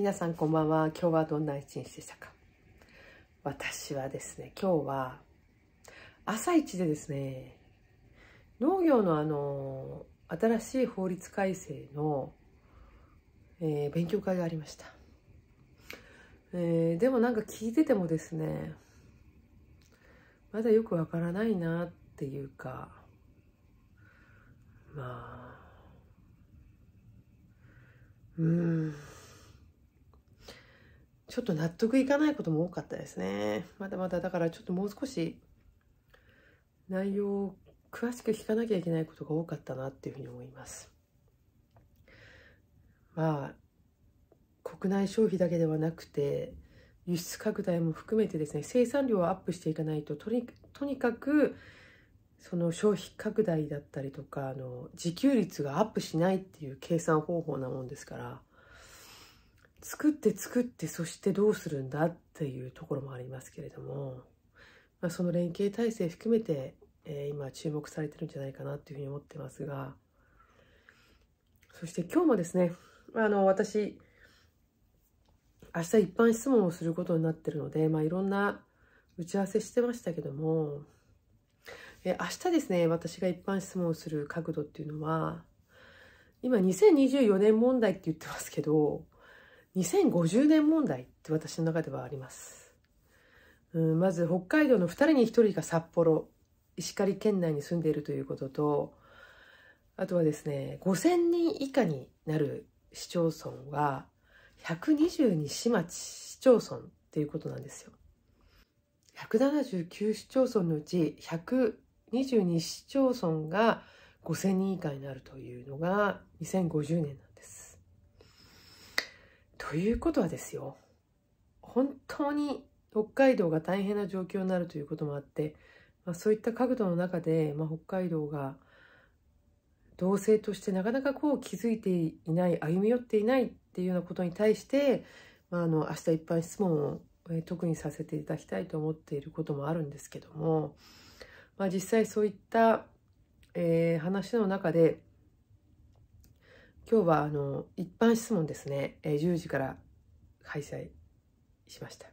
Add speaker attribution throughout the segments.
Speaker 1: 皆さんこんばんは今日はどんな一日でしたか私はですね今日は朝一でですね農業のあの新しい法律改正の、えー、勉強会がありました、えー、でもなんか聞いててもですねまだよくわからないなっていうかまあうんちょっと納得いかないことも多かったですね。まだまだだからちょっともう少し内容を詳しく聞かなきゃいけないことが多かったなっていうふうに思います。まあ、国内消費だけではなくて、輸出拡大も含めてですね、生産量をアップしていかないと、とにとにかく、その消費拡大だったりとか、あの、自給率がアップしないっていう計算方法なもんですから、作って作ってそしてどうするんだっていうところもありますけれども、まあ、その連携体制含めて、えー、今注目されてるんじゃないかなっていうふうに思ってますがそして今日もですねあの私明日一般質問をすることになってるので、まあ、いろんな打ち合わせしてましたけども、えー、明日ですね私が一般質問をする角度っていうのは今2024年問題って言ってますけど2050年問題って私の中ではあります。うんまず北海道の2人に1人が札幌、石狩県内に住んでいるということと、あとはですね、5000人以下になる市町村は122市町市町村っていうことなんですよ。179市町村のうち122市町村が5000人以下になるというのが2050年なんです。ということはですよ、本当に北海道が大変な状況になるということもあって、まあ、そういった角度の中で、まあ、北海道が同性としてなかなかこう気づいていない歩み寄っていないっていうようなことに対して、まあ、あの明日一般質問を、え特にさせていただきたいと思っていることもあるんですけども、まあ、実際そういった、えー、話の中で今日はあの一般質問ですね、え10時から開催しました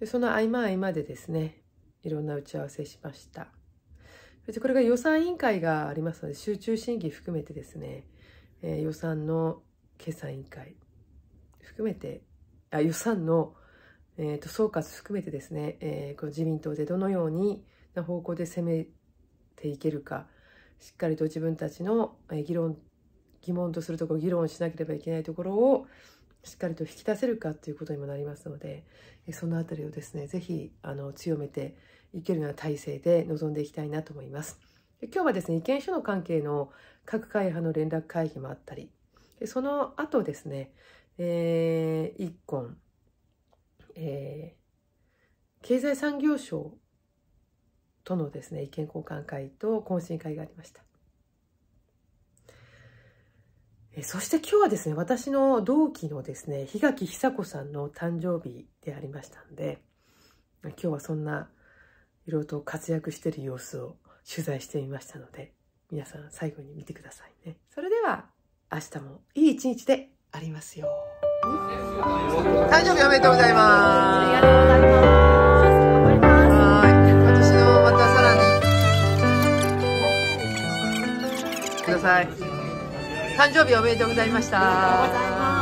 Speaker 1: でその合間合間でですねいろんな打ち合わせしましたそしてこれが予算委員会がありますので集中審議含めてですね、えー、予算の決算委員会含めてあ予算の、えーと、総括含めてですね、えー、この自民党でどのようにな方向で攻めていけるかしっかりと自分たちの議論疑問とするところ議論しなければいけないところをしっかりと引き出せるかということにもなりますのでそのあたりをですね是非強めていけるような体制で臨んでいきたいなと思います。今日はですね意見書の関係の各会派の連絡会議もあったりその後ですね、えー、一本、えー、経済産業省とのですね意見交換会と懇親会がありました。そして今日はですね、私の同期のですね、檜垣久子さんの誕生日でありましたんで、今日はそんないろいろと活躍している様子を取材してみましたので、皆さん最後に見てくださいね。それでは、明日もいい一日でありますよ。誕生日おめでとうございます。ありがとうございます。誕生日おめでとうございました。